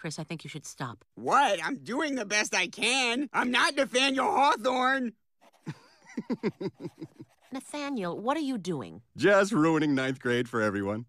Chris, I think you should stop. What? I'm doing the best I can. I'm not Nathaniel Hawthorne. Nathaniel, what are you doing? Just ruining ninth grade for everyone.